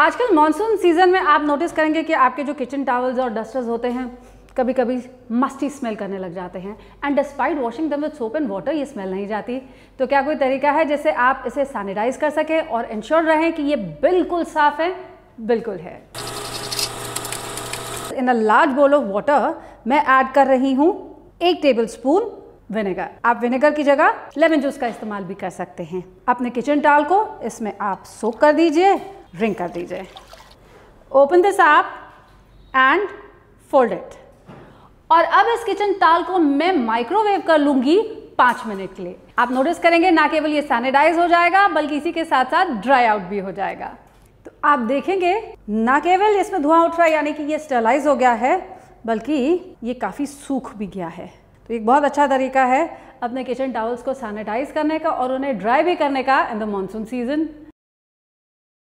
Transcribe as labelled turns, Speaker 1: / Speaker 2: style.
Speaker 1: आजकल monsoon season में आप नोटिस करेंगे कि आपके जो किचन टावल्स और डस्टर्स होते हैं कभी कभी मस्टी स्मेल करने लग जाते हैं and despite washing them with soap and water ये स्मेल नहीं जाती तो क्या कोई तरीका है जिससे आप इसे सैनिटाइज कर सकें और इंश्योर रहें कि ये बिल्कुल साफ़ है बिल्कुल है in a large bowl of water मैं ऐड कर रही हूँ एक टेबल स्पून विनेगर आप विनेगर की जगह लेमन जूस का इस्तेमाल भी कर सकते हैं अपने किचन टाल को इसमें आप सोक कर दीजिए रिंग कर दीजिए open this app and fold it और अब इस किचन ताल को मैं माइक्रोवेव कर लूंगी पांच मिनट के लिए आप नोटिस करेंगे ना केवल ये सैनिटाइज हो जाएगा बल्कि इसी के साथ साथ ड्राई आउट भी हो जाएगा तो आप देखेंगे ना केवल इसमें धुआं उठ रहा है यानी कि ये स्टेलाइज हो गया है बल्कि ये काफ़ी सूख भी गया है तो एक बहुत अच्छा तरीका है अपने किचन टावल्स को सैनिटाइज करने का और उन्हें ड्राई भी करने का इन द मानसून सीज़न